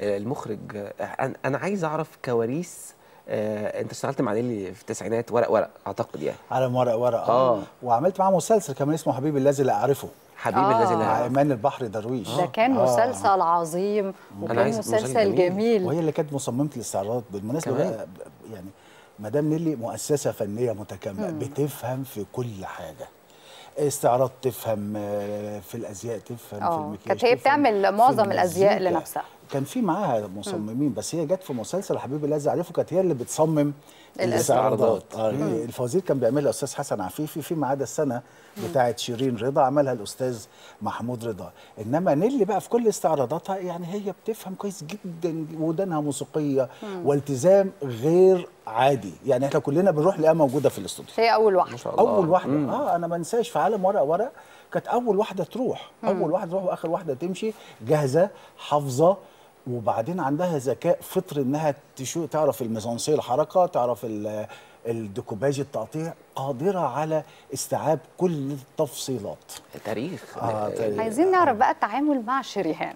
المخرج انا عايز اعرف كواليس آه، انت اشتغلت مع نيلي في التسعينات ورق ورق اعتقد يعني على ورق ورق آه. اه وعملت معاه مسلسل كمان اسمه حبيب الذي لا اعرفه حبيبي آه. لا اعرفه مع ايمان البحر درويش ده كان آه. مسلسل عظيم وكان مسلسل جميل. جميل وهي اللي كانت مصممه الاستعراضات بالمناسبه يعني مدام نيلي مؤسسه فنيه متكامله بتفهم في كل حاجه استعراض تفهم آه، في الازياء تفهم أوه. في المكياج كانت هي بتعمل معظم الازياء لنفسها كان في معاها مصممين بس هي جت في مسلسل حبيبي الذي اعرفه كانت هي اللي بتصمم الاستعراضات آه الفوازير كان بيعملها الاستاذ حسن عفيفي في معاد السنه بتاعه شيرين رضا عملها الاستاذ محمود رضا انما نيلي بقى في كل استعراضاتها يعني هي بتفهم كويس جدا ودانها موسيقيه والتزام غير عادي يعني احنا كلنا بنروح لها موجوده في الاستوديو هي اول واحده اول واحده اه انا ما انساش في عالم ورق ورق كانت اول واحده تروح اول واحده تروح واخر واحده تمشي جاهزه حافظه وبعدين عندها ذكاء فطري انها تشو تعرف الميزانسيه الحركه تعرف الديكوباج التقطيع قادره على استيعاب كل التفصيلات التاريخ آه تاريخ. عايزين نعرف بقى التعامل مع شريهان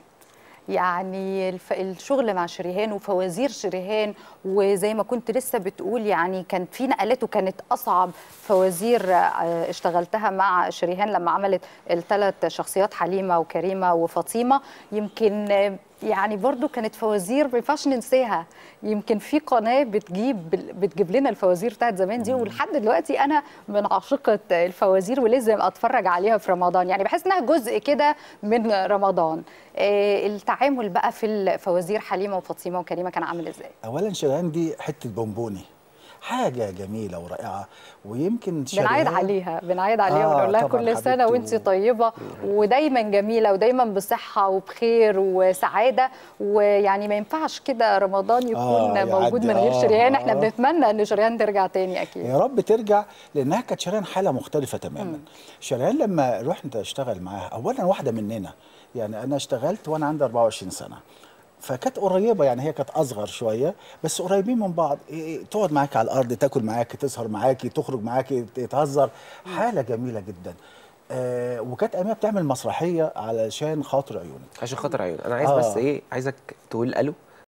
يعني الف... الشغل مع شريهان وفوازير شريهان وزي ما كنت لسه بتقول يعني كان في نقلات وكانت اصعب فوازير آه، اشتغلتها مع شريهان لما عملت الثلاث شخصيات حليمه وكريمه وفاطمه يمكن يعني برضو كانت فوازير ما ينفعش ننساها يمكن في قناه بتجيب بتجيب لنا الفوازير بتاعت زمان دي ولحد دلوقتي انا من عاشقه الفوازير ولازم اتفرج عليها في رمضان يعني بحس انها جزء كده من رمضان آه، التعامل بقى في الفوازير حليمه وفاطمه وكريمه كان عامل ازاي اولا شيرين دي حته بونبوني حاجه جميله ورائعه ويمكن بنعيد عليها بنعيد عليها آه ونقول لها كل سنه وانت طيبه ودايما جميله ودايما بصحه وبخير وسعاده ويعني ما ينفعش كده رمضان يكون آه موجود من غير آه شريان احنا آه. بنتمنى ان شريان ترجع تاني اكيد يا رب ترجع لانها كانت شريان حاله مختلفه تماما شريان لما رحنا اشتغل معاها اولا واحده مننا يعني انا اشتغلت وانا عندي 24 سنه فكانت قريبه يعني هي كانت اصغر شويه بس قريبين من بعض إيه، إيه، تقعد معاك على الارض تاكل معاك تسهر معاك تخرج معاك تهزر حاله جميله جدا آه وكانت اميه بتعمل مسرحيه علشان خاطر عيونك عشان خاطر عيونك انا عايز آه. بس ايه عايزك تقول الو